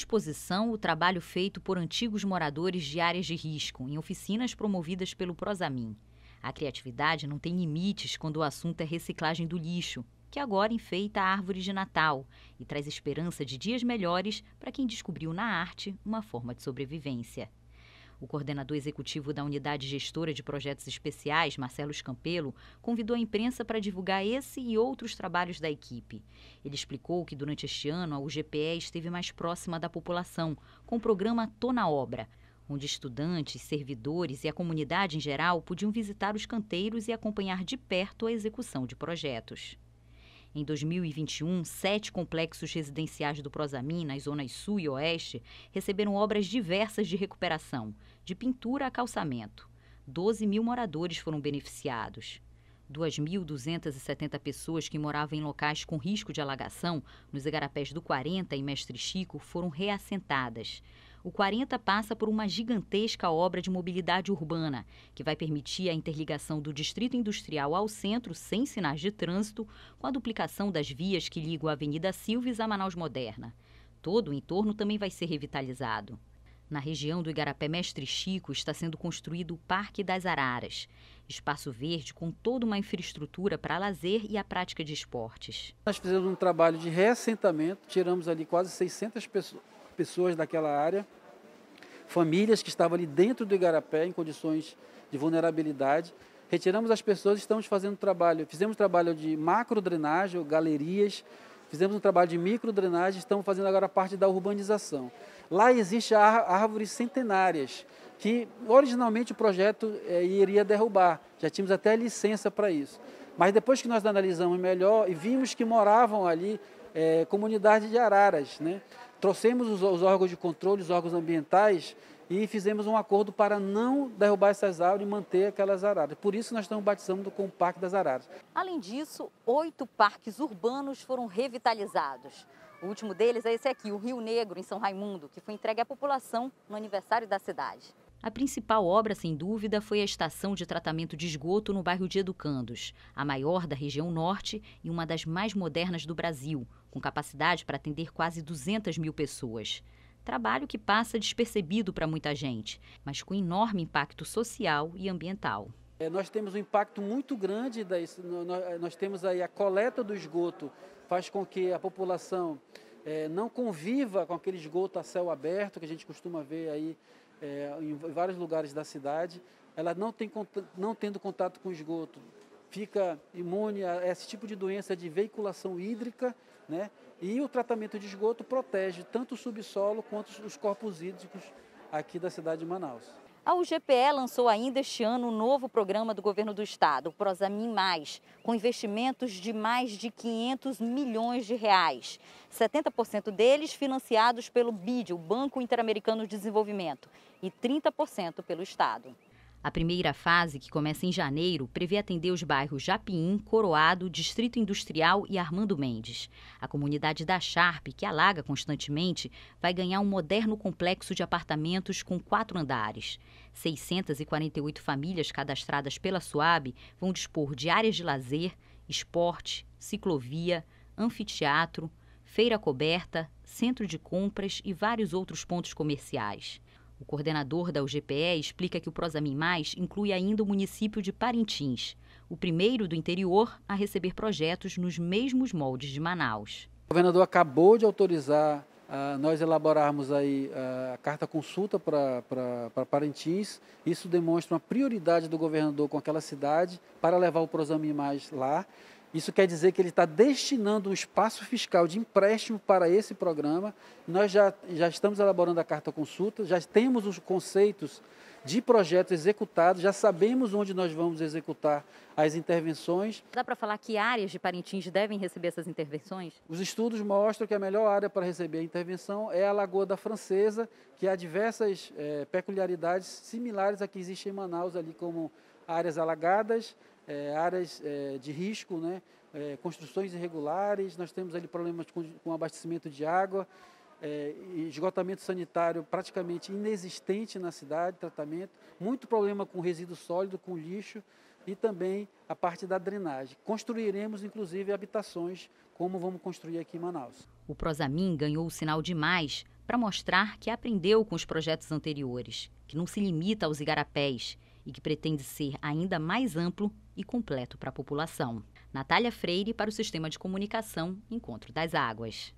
exposição o trabalho feito por antigos moradores de áreas de risco em oficinas promovidas pelo Prosamin. A criatividade não tem limites quando o assunto é reciclagem do lixo, que agora enfeita a árvore de Natal e traz esperança de dias melhores para quem descobriu na arte uma forma de sobrevivência. O coordenador executivo da Unidade Gestora de Projetos Especiais, Marcelo Escampelo, convidou a imprensa para divulgar esse e outros trabalhos da equipe. Ele explicou que durante este ano a UGPE esteve mais próxima da população, com o programa Tô na Obra, onde estudantes, servidores e a comunidade em geral podiam visitar os canteiros e acompanhar de perto a execução de projetos. Em 2021, sete complexos residenciais do Prosamin, nas zonas sul e oeste, receberam obras diversas de recuperação, de pintura a calçamento. 12 mil moradores foram beneficiados. 2.270 pessoas que moravam em locais com risco de alagação, nos igarapés do 40 e Mestre Chico, foram reassentadas o 40 passa por uma gigantesca obra de mobilidade urbana, que vai permitir a interligação do distrito industrial ao centro sem sinais de trânsito, com a duplicação das vias que ligam a Avenida Silves à Manaus Moderna. Todo o entorno também vai ser revitalizado. Na região do Igarapé Mestre Chico está sendo construído o Parque das Araras, espaço verde com toda uma infraestrutura para lazer e a prática de esportes. Nós fizemos um trabalho de reassentamento, tiramos ali quase 600 pessoas pessoas daquela área, famílias que estavam ali dentro do igarapé em condições de vulnerabilidade. Retiramos as pessoas e estamos fazendo trabalho. Fizemos trabalho de macro drenagem, galerias, fizemos um trabalho de micro drenagem, estamos fazendo agora parte da urbanização. Lá existem árvores centenárias que originalmente o projeto é, iria derrubar. Já tínhamos até licença para isso. Mas depois que nós analisamos melhor e vimos que moravam ali é, eh, comunidade de araras, né? Trouxemos os, os órgãos de controle, os órgãos ambientais, e fizemos um acordo para não derrubar essas árvores e manter aquelas araras. Por isso nós estamos batizando com o Parque das Araras. Além disso, oito parques urbanos foram revitalizados. O último deles é esse aqui, o Rio Negro, em São Raimundo, que foi entregue à população no aniversário da cidade. A principal obra, sem dúvida, foi a estação de tratamento de esgoto no bairro de Educandos, a maior da região norte e uma das mais modernas do Brasil, com capacidade para atender quase 200 mil pessoas. Trabalho que passa despercebido para muita gente, mas com enorme impacto social e ambiental. É, nós temos um impacto muito grande, da, nós, nós temos aí a coleta do esgoto, faz com que a população é, não conviva com aquele esgoto a céu aberto que a gente costuma ver aí é, em vários lugares da cidade. Ela não, tem, não tendo contato com esgoto, fica imune a esse tipo de doença de veiculação hídrica, né? E o tratamento de esgoto protege tanto o subsolo quanto os corpos hídricos aqui da cidade de Manaus. A UGPE lançou ainda este ano um novo programa do governo do estado, o Prosamin Mais, com investimentos de mais de 500 milhões de reais. 70% deles financiados pelo BID, o Banco Interamericano de Desenvolvimento, e 30% pelo estado. A primeira fase, que começa em janeiro, prevê atender os bairros Japiim, Coroado, Distrito Industrial e Armando Mendes. A comunidade da Sharp, que alaga constantemente, vai ganhar um moderno complexo de apartamentos com quatro andares. 648 famílias cadastradas pela SUAB vão dispor de áreas de lazer, esporte, ciclovia, anfiteatro, feira coberta, centro de compras e vários outros pontos comerciais. O coordenador da UGPE explica que o Prosamin Mais inclui ainda o município de Parintins, o primeiro do interior a receber projetos nos mesmos moldes de Manaus. O governador acabou de autorizar ah, nós elaborarmos aí ah, a carta consulta para Parintins. Isso demonstra uma prioridade do governador com aquela cidade para levar o Prosamin Mais lá. Isso quer dizer que ele está destinando um espaço fiscal de empréstimo para esse programa. Nós já, já estamos elaborando a carta consulta, já temos os conceitos de projetos executados, já sabemos onde nós vamos executar as intervenções. Dá para falar que áreas de Parintins devem receber essas intervenções? Os estudos mostram que a melhor área para receber a intervenção é a Lagoa da Francesa, que há diversas é, peculiaridades similares à que existe em Manaus, ali como áreas alagadas, é, áreas é, de risco, né? É, construções irregulares, nós temos ali problemas com, com abastecimento de água, é, esgotamento sanitário praticamente inexistente na cidade, tratamento, muito problema com resíduo sólido, com lixo e também a parte da drenagem. Construiremos, inclusive, habitações, como vamos construir aqui em Manaus. O Prosamin ganhou o sinal demais para mostrar que aprendeu com os projetos anteriores, que não se limita aos igarapés e que pretende ser ainda mais amplo e completo para a população. Natália Freire para o Sistema de Comunicação Encontro das Águas.